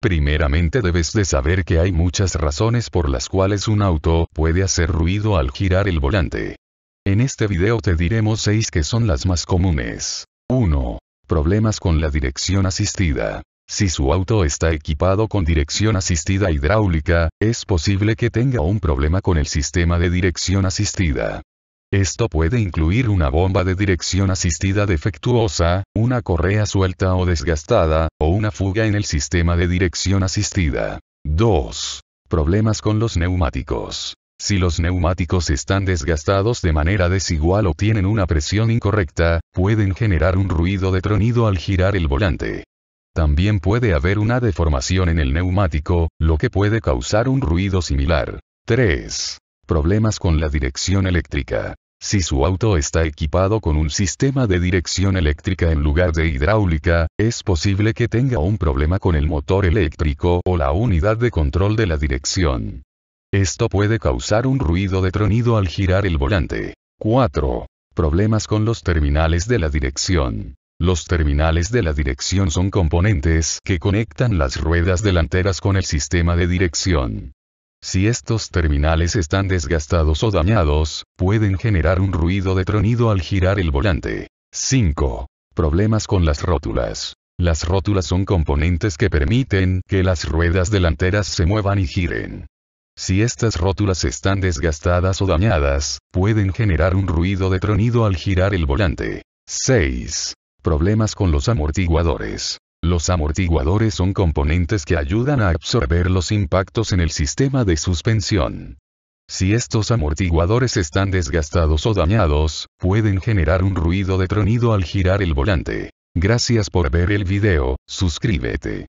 Primeramente debes de saber que hay muchas razones por las cuales un auto puede hacer ruido al girar el volante. En este video te diremos 6 que son las más comunes. 1. Problemas con la dirección asistida. Si su auto está equipado con dirección asistida hidráulica, es posible que tenga un problema con el sistema de dirección asistida. Esto puede incluir una bomba de dirección asistida defectuosa, una correa suelta o desgastada, o una fuga en el sistema de dirección asistida. 2. Problemas con los neumáticos. Si los neumáticos están desgastados de manera desigual o tienen una presión incorrecta, pueden generar un ruido de tronido al girar el volante. También puede haber una deformación en el neumático, lo que puede causar un ruido similar. 3. Problemas con la dirección eléctrica. Si su auto está equipado con un sistema de dirección eléctrica en lugar de hidráulica, es posible que tenga un problema con el motor eléctrico o la unidad de control de la dirección. Esto puede causar un ruido de tronido al girar el volante. 4. Problemas con los terminales de la dirección. Los terminales de la dirección son componentes que conectan las ruedas delanteras con el sistema de dirección. Si estos terminales están desgastados o dañados, pueden generar un ruido de tronido al girar el volante. 5. Problemas con las rótulas. Las rótulas son componentes que permiten que las ruedas delanteras se muevan y giren. Si estas rótulas están desgastadas o dañadas, pueden generar un ruido de tronido al girar el volante. 6. Problemas con los amortiguadores. Los amortiguadores son componentes que ayudan a absorber los impactos en el sistema de suspensión. Si estos amortiguadores están desgastados o dañados, pueden generar un ruido de tronido al girar el volante. Gracias por ver el video, suscríbete.